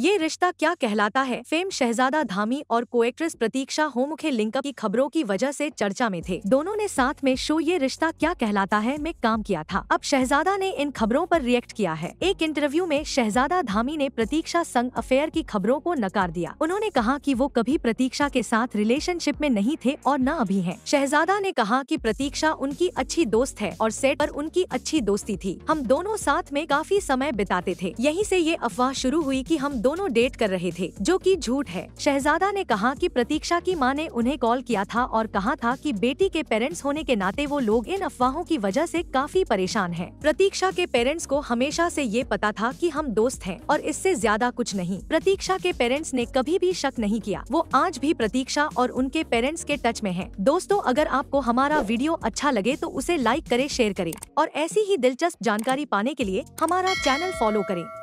ये रिश्ता क्या कहलाता है फेम शहजादा धामी और कोएक्ट्रेस प्रतीक्षा होमुखे लिंकअप की खबरों की वजह से चर्चा में थे दोनों ने साथ में शो ये रिश्ता क्या कहलाता है में काम किया था अब शहजादा ने इन खबरों पर रिएक्ट किया है एक इंटरव्यू में शहजादा धामी ने प्रतीक्षा संग अफेयर की खबरों को नकार दिया उन्होंने कहा की वो कभी प्रतीक्षा के साथ रिलेशनशिप में नहीं थे और न अभी है शहजादा ने कहा की प्रतीक्षा उनकी अच्छी दोस्त है और सेट आरोप उनकी अच्छी दोस्ती थी हम दोनों साथ में काफी समय बिताते थे यही ऐसी ये अफवाह शुरू हुई की हम दो दोनों डेट कर रहे थे जो कि झूठ है शहजादा ने कहा कि प्रतीक्षा की मां ने उन्हें कॉल किया था और कहा था कि बेटी के पेरेंट्स होने के नाते वो लोग इन अफवाहों की वजह से काफी परेशान हैं। प्रतीक्षा के पेरेंट्स को हमेशा से ये पता था कि हम दोस्त हैं और इससे ज्यादा कुछ नहीं प्रतीक्षा के पेरेंट्स ने कभी भी शक नहीं किया वो आज भी प्रतीक्षा और उनके पेरेंट्स के टच में है दोस्तों अगर आपको हमारा वीडियो अच्छा लगे तो उसे लाइक करे शेयर करें और ऐसी ही दिलचस्प जानकारी पाने के लिए हमारा चैनल फॉलो करें